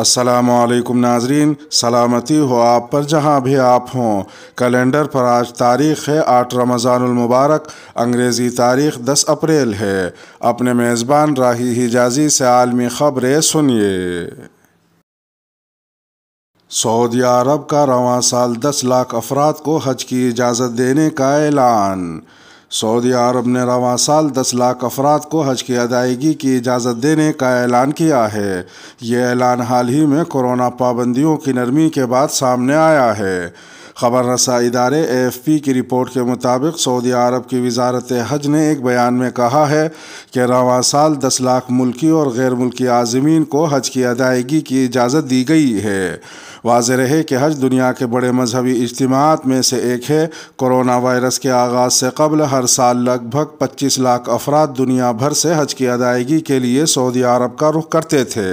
असलकम नाजरीन सलामती हो आप पर जहाँ भी आप हों कैलेंडर पर आज तारीख़ है आठ रमज़ानमबारक अंग्रेज़ी तारीख दस अप्रैल है अपने मेज़बान राही हिजाजी से आलमी ख़बरें सुनिए सऊदी अरब का रवा साल दस लाख अफराद को हज की इजाज़त देने का ऐलान सऊदी अरब ने रवा साल 10 लाख अफराद को हज की अदायगी की इजाज़त देने का ऐलान किया है ये ऐलान हाल ही में कोरोना पाबंदियों की नरमी के बाद सामने आया है खबर रसा इदारे पी की रिपोर्ट के मुताबिक सऊदी अरब की वजारत हज ने एक बयान में कहा है कि रवा साल दस लाख मुल्की और गैर मुल्की आजमीन को हज की अदायगी की इजाज़त दी गई है वाज रहे कि हज दुनिया के बड़े मजहबी इज्तम में से एक है कोरोना वायरस के आगाज़ से कबल हर साल लगभग 25 लाख अफराद दुनिया भर से हज की अदायगी के लिए सऊदी अरब का रुख करते थे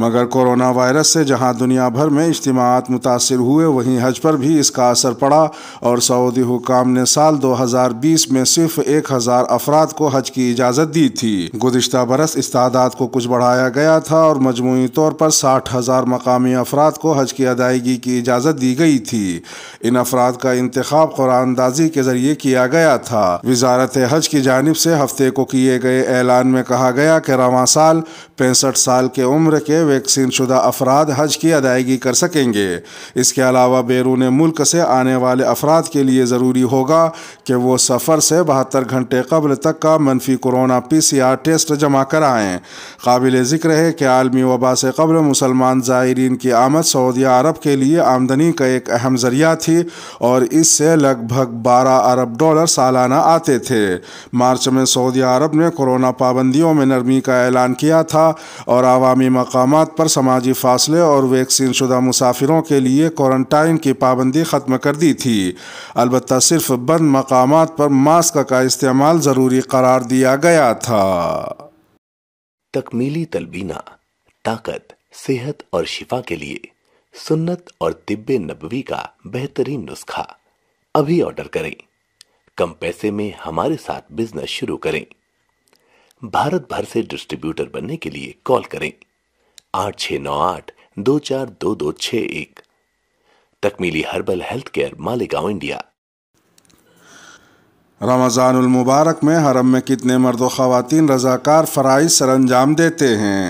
मगर कोरोना वायरस से जहां दुनिया भर में इज्तम मुतासर हुए वहीं हज पर भी इसका असर पड़ा और सऊदी हुकाम ने साल 2020 में सिर्फ एक हज़ार अफराद को हज की इजाज़त दी थी गुजशत बरस इस तादाद को कुछ बढ़ाया गया था और मजमू तौर पर साठ हज़ार मकामी अफराद को हज की अदायगी की इजाज़त दी गई थी इन अफराद का इंतखब कुरानंदाजी के जरिए किया गया था वजारत हज की जानब से हफ्ते को किए गए ऐलान में कहा गया कि रवा साल पैंसठ साल के उम्र के वैक्सीन शुदा अफराद हज की अदायगी कर सकेंगे इसके अलावा बैरून मुल्क से आने वाले अफराद के लिए ज़रूरी होगा कि वो सफ़र से बहत्तर घंटे कबल तक का मनफी corona P C R test जमा कराएँ काबिल ज़िक्र है कि आलमी वबा से कबल मुसलमान ज़ायरीन की आमद सऊदी अरब के लिए आमदनी का एक अहम ज़रिया थी और इससे लगभग बारह अरब डॉलर सालाना आते थे मार्च में सऊदी अरब ने कोरोना पाबंदियों में नरमी का ऐलान किया था और आवामी मकाम पर समाजी फासले और वैक्सीन शुदा मुसाफिरों के लिए क्वारंटाइन की पाबंदी ख़त्म कर दी थी अलबत् सिर्फ बंद मकाम पर मास्क का इस्तेमाल ज़रूरी करार दिया गया था तकमीली तलबीना ताकत सेहत और शिफा के लिए सुन्नत और तिब्बे नबवी का बेहतरीन नुस्खा अभी ऑर्डर करें कम पैसे में हमारे साथ बिजनेस शुरू करें भारत भर से डिस्ट्रीब्यूटर बनने के लिए कॉल करें आठ छ नौ आठ दो चार दो दो छ एक तकमीली herbal health care Malegaon India रमज़ानुल मुबारक में हरम में कितने मर्द खातन रज़ाकार फ़राइज सर अंजाम देते हैं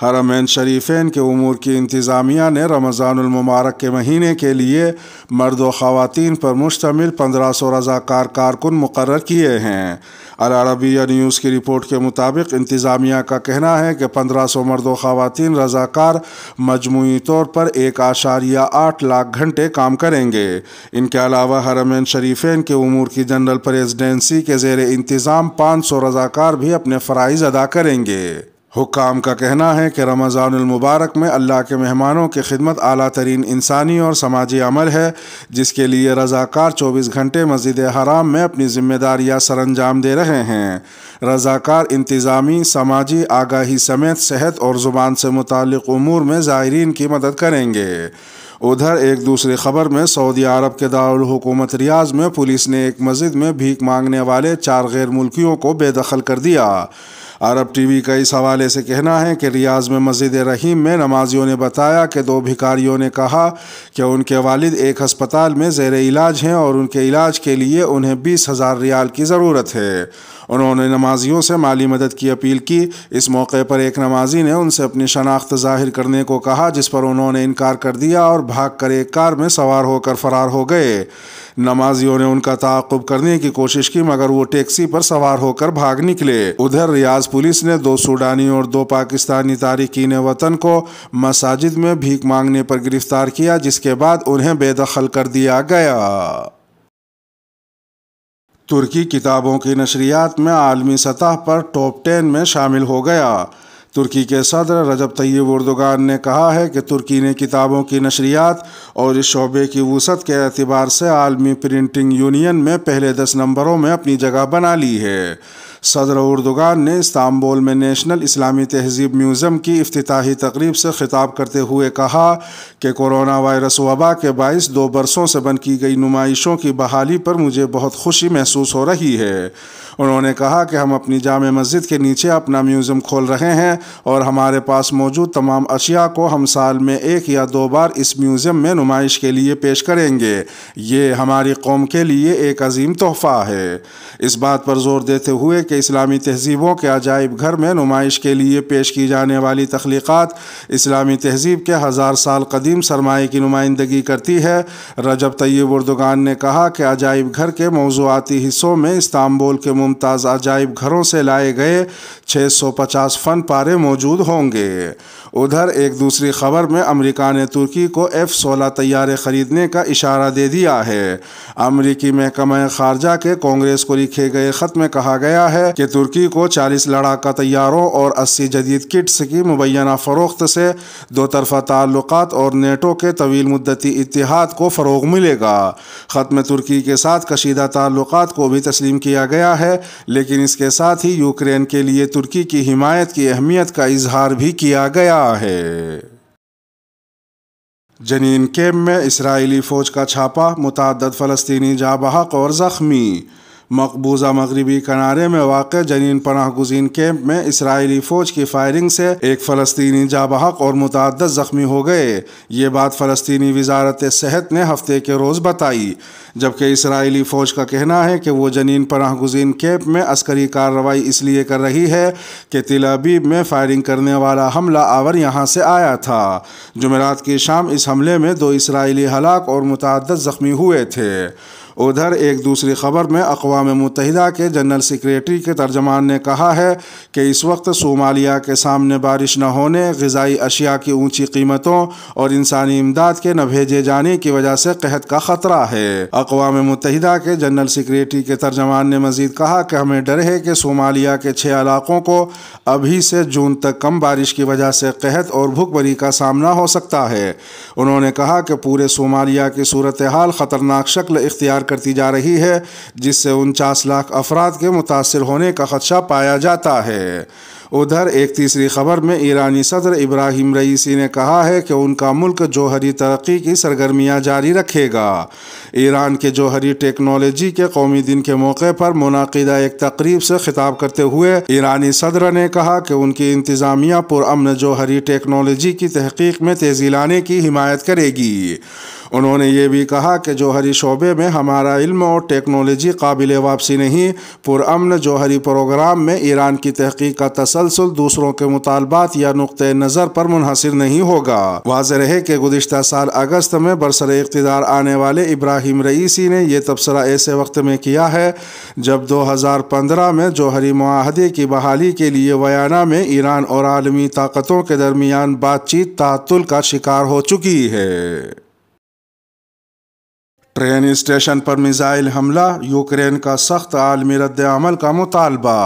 हरमैन शरीफेन के उमूर की इंतज़ामिया ने रमज़ानमबारक के महीने के लिए मर्द व ख़वान पर मुश्तमिल पंद्रह सौ रज़ाकार कारकुन मुकर किए हैं अलरबिया न्यूज़ की रिपोर्ट के मुताबिक इंतज़ामिया का कहना है कि पंद्रह सौ मर्द व ख़वान रज़ाकार मजमू तौर पर एक आशारिया आठ लाख घंटे काम करेंगे इनके अलावा हरमैन शरीफेन के उमूर की जनरल प्रेसिडेंसी के जेर इंतज़ाम पाँच सौ रज़ाकार भी अपने फ़रज़ अदा करेंगे हुकाम का कहना है कि रमज़ानमबारक में अल्लाह के मेहमानों की खिदमत अली तरीन इंसानी और समाजी अमल है जिसके लिए रज़ाकार चौबीस घंटे मस्जिद हराम में अपनी जिम्मेदारियाँ सर अंजाम दे रहे हैं रज़ाकार इंतज़ामी समाजी आगाही समेत सेहत और ज़ुबान से मुतल अमूर में ज़ायरीन की मदद करेंगे उधर एक दूसरी खबर में सऊदी अरब के दारकूमत रियाज में पुलिस ने एक मस्जिद में भीख मांगने वाले चार गैर मुल्कियों को बेदखल कर दिया अरब टीवी का इस हवाले से कहना है कि रियाज में मस्जिद रहीम में नमाजियों ने बताया कि दो भिकारियों ने कहा कि उनके वालिद एक अस्पताल में जेर इलाज हैं और उनके इलाज के लिए उन्हें बीस हज़ार रियाल की ज़रूरत है उन्होंने नमाजियों से माली मदद की अपील की इस मौके पर एक नमाजी ने उनसे अपनी शनाख्त जाहिर करने को कहा जिस पर उन्होंने इनकार कर दिया और भाग कर एक कार में सवार होकर फरार हो गए नमाजियों ने उनका ताकुब करने की कोशिश की मगर वो टैक्सी पर सवार होकर भाग निकले उधर रियाज पुलिस ने दो सूडानी और दो पाकिस्तानी तारकिन वतन को मसाजिद में भीख मांगने पर गिरफ्तार किया जिसके बाद उन्हें बेदखल कर दिया गया तुर्की किताबों की नशरियात में आलमी सतह पर टॉप टेन में शामिल हो गया तुर्की के सदर रजब तैयब उर्दोगान ने कहा है कि तुर्की ने किताबों की नशरियात और इस शोबे की वसत के अतबार से आलमी प्रिंटिंग यूनियन में पहले दस नंबरों में अपनी जगह बना ली है सदर उर्दोगान ने इस्तांबुल में नेशनल इस्लामी तहजीब म्यूज़ियम की अफ्ताही तकरीब से खिताब करते हुए कहा कि कोरोना वायरस वबा के बायस दो बरसों से बंद की गई नुमाइशों की बहाली पर मुझे बहुत खुशी महसूस हो रही है उन्होंने कहा कि हम अपनी जाम मस्जिद के नीचे अपना म्यूज़ियम खोल रहे हैं और हमारे पास मौजूद तमाम अशिया को हम साल में एक या दो बार इस म्यूज़ियम में नुमाइश के लिए पेश करेंगे ये हमारी कौम के लिए एक अजीम तोहफ़ा है इस बात पर जोर देते हुए कि इस्लामी तहजीबों के अजायब घर में नुमाइश के लिए पेश की जाने वाली तख्लीक़ात इस्लामी तहजीब के हज़ार साल कदीम सरमाए की नुमाइंदगी करती है रजब तैयब उर्दगान ने कहा कि अजायब घर के मौजूदी हिस्सों में इस्तांबुल के मुमताज़ अजाइब घरों से लाए गए 650 फन पारे मौजूद होंगे उधर एक दूसरी खबर में अमेरिका ने तुर्की को एफ़ सोलह तैयारे ख़रीदने का इशारा दे दिया है अमरीकी महकमा खारजा के कांग्रेस को लिखे गए ख़त में कहा गया है कि तुर्की को चालीस लड़ाका तैयारों और अस्सी जदीद किट्स की मुबैना फ़रोख्त से दो तरफा ताल्लुक और नेटो के तवील मुद्दती इतिहाद को फ़रोग मिलेगा ख़त में तुर्की के साथ कशीदा ताल्लुक को भी तस्लीम किया गया है है लेकिन इसके साथ ही यूक्रेन के लिए तुर्की की हिमायत की अहमियत का इजहार भी किया गया है जनीन कैम्प में इसराइली फ़ौज का छापा मुतद फ़लस्तनी जाबहक और ज़ख्मी मकबूजा मगरबी किनारे में वाक़ जनीन पनाह गुजीन कैंप में इसराइली फ़ौज की फायरिंग से एक फ़लस्तनी जाबहक और मुतद ज़ख्मी हो गए ये बात फ़लस्तनी वजारत सेहत ने हफ्ते के रोज़ बताई जबकि इसराइली फ़ौज का कहना है कि वो जनीन पनाह गुजीन कैंप में अस्करी कार्रवाई इसलिए कर रही है कि तिलाबीब में फायरिंग करने वाला हमला आवर यहाँ से आया था जमेरात की शाम इस हमले में दो इसराइली हलाक और मुतद ज़ख्मी हुए थे उधर एक दूसरी खबर में अकवा मुतहदा के जनरल सेक्रेटरी के तर्जमान ने कहा है कि इस वक्त सोमालिया के सामने बारिश न होने गजाई अशिया की ऊंची कीमतों और इंसानी इमदाद के न भेजे जाने की वजह से कहत का खतरा है अकवा मुतहदा के जनरल सेक्रेटरी के तर्जमान ने मजीद कहा कि हमें डर है कि सोमालिया के छः इलाकों को अभी से जून तक कम बारिश की वजह से कहत और भुखबरी का सामना हो सकता है उन्होंने कहा कि पूरे सोमालिया की सूरत हाल ख़तरनाक शक्ल इख्तियार करती जा रही है जिससे उनचास लाख अफराद के मुतासर होने का खदशा पाया जाता है उधर एक तीसरी खबर में ईरानी सदर इब्राहिम रईसी ने कहा है कि उनका मुल्क जौहरी तरक्की की सरगर्मियां जारी रखेगा ईरान के जौहरी टेक्नोलॉजी के कौमी दिन के मौके पर मुनदा एक तकरीब से खिताब करते हुए ईरानी सदर ने कहा कि उनकी इंतज़ामिया पुरअमन जौहरी टेक्नोलॉजी की तहकीक में तेज़ी लाने की हिमायत करेगी उन्होंने ये भी कहा कि जौहरी शोबे में हमारा इल्म और टेक्नोलॉजी काबिल वापसी नहीं पुरमन जौहरी प्रोग्राम में ईरान की तहकीक का तस्वीर तसलसल दूसरों के मुतालबात या नुक़ नज़र पर मुनहसर नहीं होगा वाज रहे कि गुजशत साल अगस्त में बरसर इकतदार आने वाले इब्राहिम रईसी ने यह तबसरा ऐसे वक्त में किया है जब दो हज़ार पंद्रह में जौहरी माहदे की बहाली के लिए वयाना में ईरान और आलमी ताकतों के दरमियान बातचीत तातुल का शिकार हो चुकी है ट्रेन स्टेशन पर मिज़ाइल हमला यूक्रेन का सख्त आलमी रद्द अमल का मुतालबा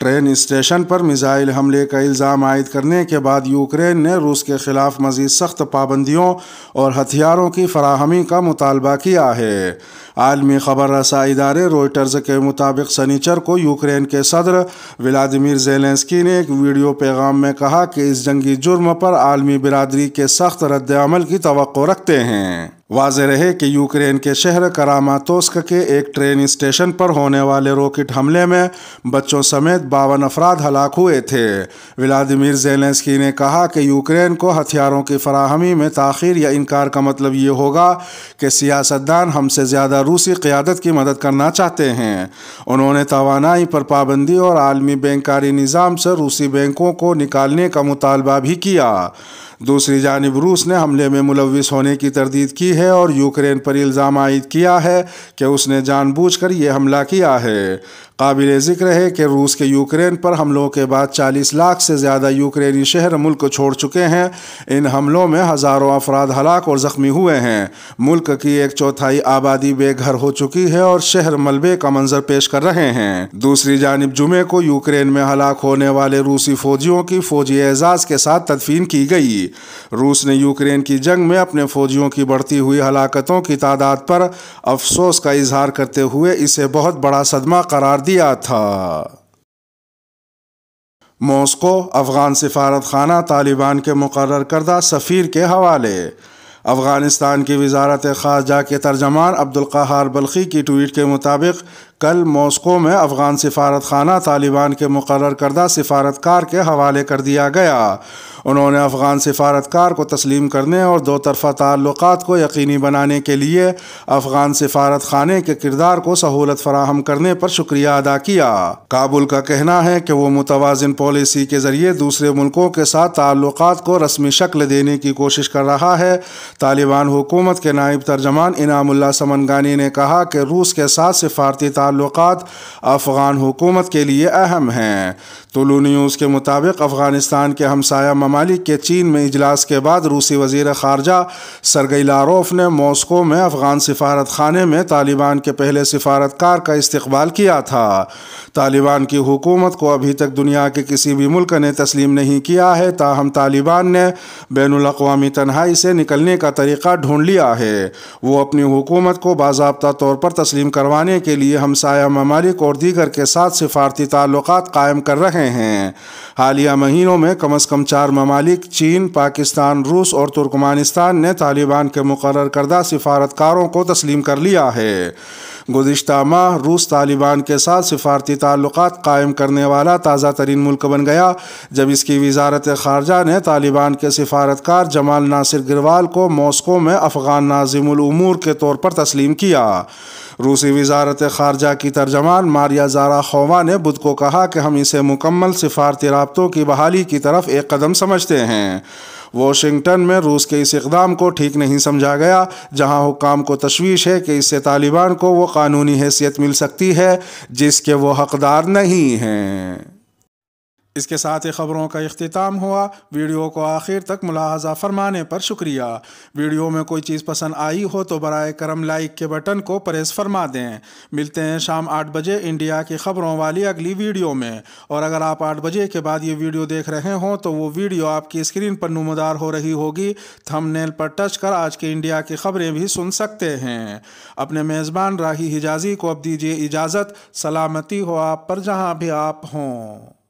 ट्रेन स्टेशन पर मिसाइल हमले का इल्ज़ाम आयद करने के बाद यूक्रेन ने रूस के खिलाफ मजीद सख्त पाबंदियों और हथियारों की फराहमी का मुतालबा किया है आलमी खबर रसा इदारे रोइटर्स के मुताबिक सनीचर को यूक्रेन के सदर व्लादिमिर जेलेंसकी ने एक वीडियो पैगाम में कहा कि इस जंगी जुर्म पर आलमी बिरादरी के सख्त रद्दमल की तो रखते हैं वाज रहे कि यूक्रेन के शहर करामातोस्क के एक ट्रेन स्टेशन पर होने वाले रॉकेट हमले में बच्चों समेत बावन अफराद हलाक हुए थे व्लादिमिर जेलेंस्की ने कहा कि यूक्रेन को हथियारों की फराहमी में तख़िर या इनकार का मतलब ये होगा कि सियासतदान हमसे ज़्यादा रूसी क़्यादत की मदद करना चाहते हैं उन्होंने तोानाई पर पाबंदी और आलमी बैंकारी निज़ाम से रूसी बैंकों को निकालने का मुतालबा भी किया दूसरी जानब रूस ने हमले में मुलविस होने की तरदीद की है और यूक्रेन पर इल्ज़ाम आयद किया है कि उसने जानबूझ कर यह हमला किया है काबिल ज़िक्र है कि रूस के यूक्रेन पर हमलों के बाद 40 लाख से ज़्यादा यूक्रेनी शहर मुल्क छोड़ चुके हैं इन हमलों में हज़ारों अफराद हलाक और ज़ख्मी हुए हैं मुल्क की एक चौथाई आबादी बेघर हो चुकी है और शहर मलबे का मंजर पेश कर रहे हैं दूसरी जानब जुमे को यूक्रेन में हलाक होने वाले रूसी फौजियों की फौजी एजाज के साथ तदफीन की गई रूस ने यूक्रेन की जंग में अपने फौजियों की बढ़ती हुई हलाकतों की तादाद पर अफसोस का इजहार करते हुए इसे बहुत बड़ा सदमा करार दिया था मॉस्को अफगान सिफारत खाना तालिबान के मुकर करदा सफ़ीर के हवाले अफ़गानिस्तान की वजारत ख़ारजा के तर्जमान अब्दुल्कहार बल्खी की ट्वीट के मुताबिक कल मॉस्को में अफगान सिफारत खाना तालिबान के मुकर करदा सिफारतकार के हवाले कर दिया गया उन्होंने अफगान सिफारतकार को तस्लीम करने और दो तरफ़ा ताल्लुक को यकीनी बनाने के लिए अफगान सिफारत खाने के किरदार को सहूलत फराहम करने पर शुक्रिया अदा किया काबुल का कहना है कि वो मुतवाजन पॉलिसी के ज़रिए दूसरे मुल्कों के साथ ताल्लुक को रस्मी शक्ल देने की कोशिश कर रहा है तालिबान हुकूमत के नायब तर्जमान इनामुल्ला समनगानी ने कहा कि रूस के साथ सिफारती ताल्लुक अफ़गान हुकूमत के लिए अहम हैं तुलू न्यूज़ के मुताबिक अफ़गानिस्तान के हमसाया ममालिक के चीन में इजलास के बाद रूसी वजीर खारजा सरगई लारोफ ने मॉस्को में अफ़गान सफारत खाने में तालिबान के पहले सफारतकार का इस्तबाल किया था तालिबान की हुकूमत को अभी तक दुनिया के किसी भी मुल्क ने तस्लीम नहीं किया है ताहम तालिबान ने बैन अवी तनहाई से निकलने का तरीका ढूंढ लिया है वो अपनी हुकूमत को बाबा तौर पर तस्लीम करवाने के लिए हम हमसाया ममालिक और दीगर के साथ सिफारती ताल्लुक कायम कर रहे हैं हालिया महीनों में कम अज़ कम चार ममालिक चीन पाकिस्तान रूस और तुर्कमानिस्तान ने तालिबान के मुकर करदा सिफारतकारों को तस्लीम कर लिया है गुज्त माह रूस तालिबान के साथ सिफारती ताल्लुक कायम करने वाला ताज़ा तरीन मुल्क बन गया जब इसकी वजारत खारजा ने तालिबान के सफारतकार जमाल नासिर गिरवाल को मॉस्को में अफ़गान नाजिमूर के तौर पर तस्लीम किया रूसी वजारत खारजा की तर्जमान मारिया जारा खोवा ने बुध को कहा कि हम इसे मुकम्मल सिफारती रबतों की बहाली की तरफ एक कदम समझते हैं वॉशिंगटन में रूस के इस इकदाम को ठीक नहीं समझा गया जहां हुकाम को तशवीश है कि इससे तालिबान को वो कानूनी हैसियत मिल सकती है जिसके वो हकदार नहीं हैं इसके साथ ही खबरों का अख्ताम हुआ वीडियो को आखिर तक मुलाजा फरमाने पर शुक्रिया वीडियो में कोई चीज़ पसंद आई हो तो बर करम लाइक के बटन को प्रेस फरमा दें मिलते हैं शाम आठ बजे इंडिया की खबरों वाली अगली वीडियो में और अगर आप आठ बजे के बाद ये वीडियो देख रहे हों तो वो वीडियो आपकी स्क्रीन पर नुमदार हो रही होगी थंबनेल पर टच कर आज के इंडिया की खबरें भी सुन सकते हैं अपने मेज़बान राही हिजाजी को अब दीजिए इजाज़त सलामती हो आप पर जहाँ भी आप हों